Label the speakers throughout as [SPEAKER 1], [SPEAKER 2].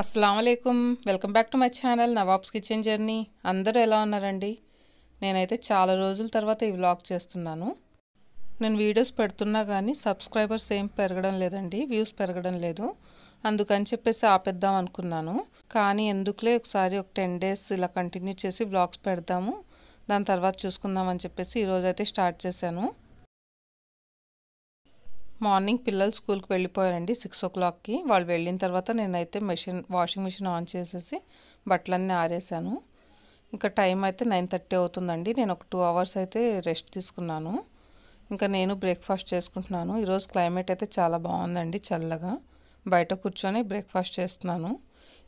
[SPEAKER 1] అస్సలం welcome back to my channel Nawab's kitchen journey అందరూ ఎలా ఉన్నారండి నేనైతే చాలా రోజుల తర్వాత ఈ వ్లాగ్ చేస్తున్నాను నేను వీడియోస్ పెడుతున్నా కానీ సబ్స్క్రైబర్స్ ఏం పెరగడం లేదండి వ్యూస్ పెరగడం లేదు అందుకని చెప్పేసి ఆపేద్దాం అనుకున్నాను కానీ ఎందుకులే ఒకసారి ఒక టెన్ డేస్ ఇలా కంటిన్యూ చేసి బ్లాగ్స్ పెడదాము దాని తర్వాత చూసుకుందామని చెప్పేసి ఈరోజైతే స్టార్ట్ చేశాను మార్నింగ్ పిల్లలు స్కూల్కి వెళ్ళిపోయారండి సిక్స్ ఓ క్లాక్కి వాళ్ళు వెళ్ళిన తర్వాత నేనైతే మెషిన్ వాషింగ్ మిషన్ ఆన్ చేసేసి బట్టలన్నీ ఆరేసాను ఇంకా టైం అయితే నైన్ థర్టీ అవుతుందండి నేను ఒక టూ అవర్స్ అయితే రెస్ట్ తీసుకున్నాను ఇంకా నేను బ్రేక్ఫాస్ట్ చేసుకుంటున్నాను ఈరోజు క్లైమేట్ అయితే చాలా బాగుందండి చల్లగా బయట కూర్చొని బ్రేక్ఫాస్ట్ చేస్తున్నాను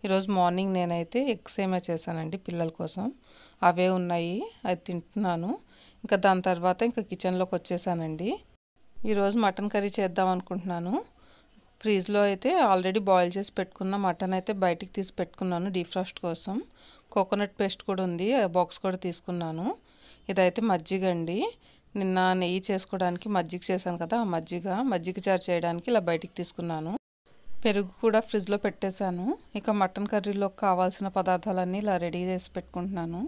[SPEAKER 1] ఈరోజు మార్నింగ్ నేనైతే ఎగ్స్ ఏమే చేశానండి పిల్లల కోసం అవే ఉన్నాయి అది తింటున్నాను ఇంకా దాని తర్వాత ఇంకా కిచెన్లోకి వచ్చేసానండి ఈరోజు మటన్ కర్రీ చేద్దాం అనుకుంటున్నాను ఫ్రీజ్లో అయితే ఆల్రెడీ బాయిల్ చేసి పెట్టుకున్న మటన్ అయితే బయటికి తీసి పెట్టుకున్నాను డీఫ్రాస్ట్ కోసం కోకోనట్ పేస్ట్ కూడా ఉంది బాక్స్ కూడా తీసుకున్నాను ఇదైతే మజ్జిగ అండి నిన్న నెయ్యి చేసుకోవడానికి మజ్జిగ చేశాను కదా ఆ మజ్జిగ మజ్జిగ చారు చేయడానికి ఇలా బయటికి తీసుకున్నాను పెరుగు కూడా ఫ్రిడ్జ్లో పెట్టేశాను ఇక మటన్ కర్రీలోకి కావాల్సిన పదార్థాలన్నీ ఇలా రెడీ చేసి పెట్టుకుంటున్నాను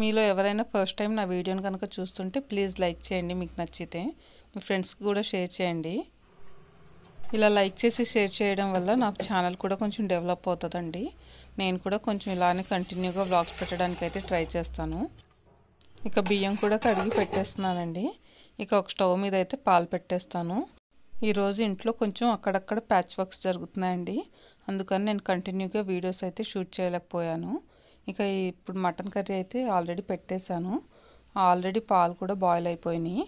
[SPEAKER 1] మీలో ఎవరైనా ఫస్ట్ టైం నా వీడియోని కనుక చూస్తుంటే ప్లీజ్ లైక్ చేయండి మీకు నచ్చితే మీ ఫ్రెండ్స్కి కూడా షేర్ చేయండి ఇలా లైక్ చేసి షేర్ చేయడం వల్ల నాకు ఛానల్ కూడా కొంచెం డెవలప్ అవుతుందండి నేను కూడా కొంచెం ఇలానే కంటిన్యూగా బ్లాగ్స్ పెట్టడానికి అయితే ట్రై చేస్తాను ఇక బియ్యం కూడా కడిగి పెట్టేస్తున్నానండి ఇక ఒక స్టవ్ మీద అయితే పాలు పెట్టేస్తాను ఈరోజు ఇంట్లో కొంచెం అక్కడక్కడ ప్యాచ్ వర్క్స్ జరుగుతున్నాయండి అందుకని నేను కంటిన్యూగా వీడియోస్ అయితే షూట్ చేయలేకపోయాను ఇక ఇప్పుడు మటన్ కర్రీ అయితే ఆల్రెడీ పెట్టేశాను ఆల్రెడీ పాలు కూడా బాయిల్ అయిపోయినాయి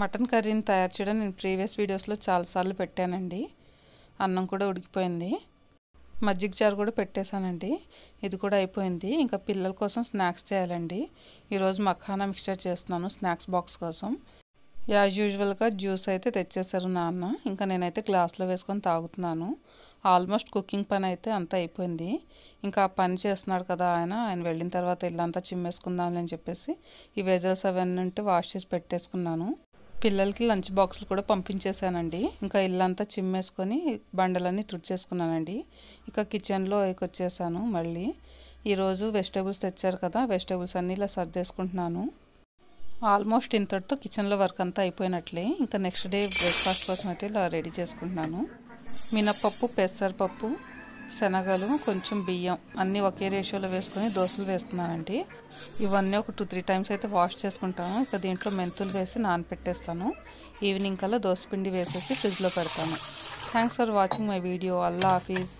[SPEAKER 1] మటన్ కర్రీని తయారు చేయడం నేను ప్రీవియస్ వీడియోస్లో చాలాసార్లు పెట్టానండి అన్నం కూడా ఉడికిపోయింది మజ్జిగ చారు కూడా పెట్టేశానండి ఇది కూడా అయిపోయింది ఇంకా పిల్లల కోసం స్నాక్స్ చేయాలండి ఈరోజు మఖానా మిక్స్చర్ చేస్తున్నాను స్నాక్స్ బాక్స్ కోసం యాజ్ యూజువల్గా జ్యూస్ అయితే తెచ్చేశారు నాన్న ఇంకా నేనైతే గ్లాస్లో వేసుకొని తాగుతున్నాను ఆల్మోస్ట్ కుకింగ్ పని అయితే అంతా అయిపోయింది ఇంకా పని చేస్తున్నాడు కదా ఆయన ఆయన వెళ్ళిన తర్వాత ఇల్లంతా చిమ్మేసుకుందామని చెప్పేసి ఈ వెజల్స్ అవన్నీ ఉంటే వాష్ చేసి పెట్టేసుకున్నాను పిల్లలకి లంచ్ బాక్సులు కూడా పంపించేశానండి ఇంకా ఇల్లంతా చిమ్మేసుకొని బండలన్నీ తుడిచేసుకున్నానండి ఇక కిచెన్లో వచ్చేసాను మళ్ళీ ఈరోజు వెజిటేబుల్స్ తెచ్చారు కదా వెజిటేబుల్స్ అన్నీ ఇలా సర్దేసుకుంటున్నాను ఆల్మోస్ట్ ఇంతటితో కిచెన్లో వర్క్ అంతా అయిపోయినట్లే ఇంకా నెక్స్ట్ డే బ్రేక్ఫాస్ట్ కోసం అయితే ఇలా రెడీ చేసుకుంటున్నాను మినపప్పు పెసరపప్పు శనగలు కొంచెం బియ్యం అన్నీ ఒకే రేషియోలో వేసుకొని దోశలు వేస్తున్నానండి ఇవన్నీ ఒక టూ త్రీ టైమ్స్ అయితే వాష్ చేసుకుంటాను ఇక దీంట్లో మెంతులు వేసి నానపెట్టేస్తాను ఈవినింగ్ కల్లా దోశ పిండి వేసేసి ఫ్రిడ్జ్లో పెడతాను thanks for watching my video అల్లా హాఫీజ్